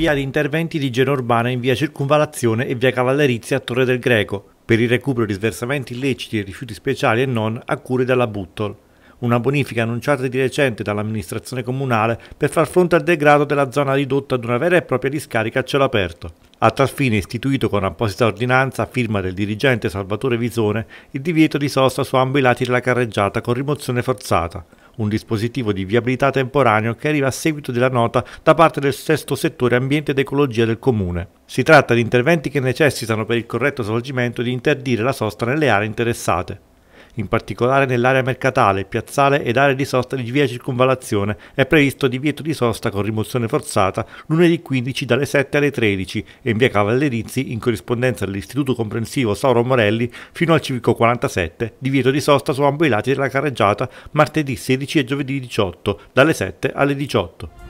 via di interventi di igiene urbana in via Circunvalazione e via Cavallerizia a Torre del Greco, per il recupero di sversamenti illeciti e rifiuti speciali e non a cure della Buttol. Una bonifica annunciata di recente dall'amministrazione comunale per far fronte al degrado della zona ridotta ad una vera e propria discarica a cielo aperto. A tal fine è istituito con apposita ordinanza a firma del dirigente Salvatore Visone il divieto di sosta su ambo i lati della carreggiata con rimozione forzata un dispositivo di viabilità temporaneo che arriva a seguito della nota da parte del sesto settore ambiente ed ecologia del comune. Si tratta di interventi che necessitano per il corretto svolgimento di interdire la sosta nelle aree interessate. In particolare nell'area mercatale, piazzale ed area di sosta di via circonvalazione è previsto divieto di sosta con rimozione forzata lunedì 15 dalle 7 alle 13 e in via Cavallerizzi, in corrispondenza dell'Istituto Comprensivo Sauro Morelli, fino al civico 47, divieto di sosta su ambo i lati della carreggiata martedì 16 e giovedì 18 dalle 7 alle 18.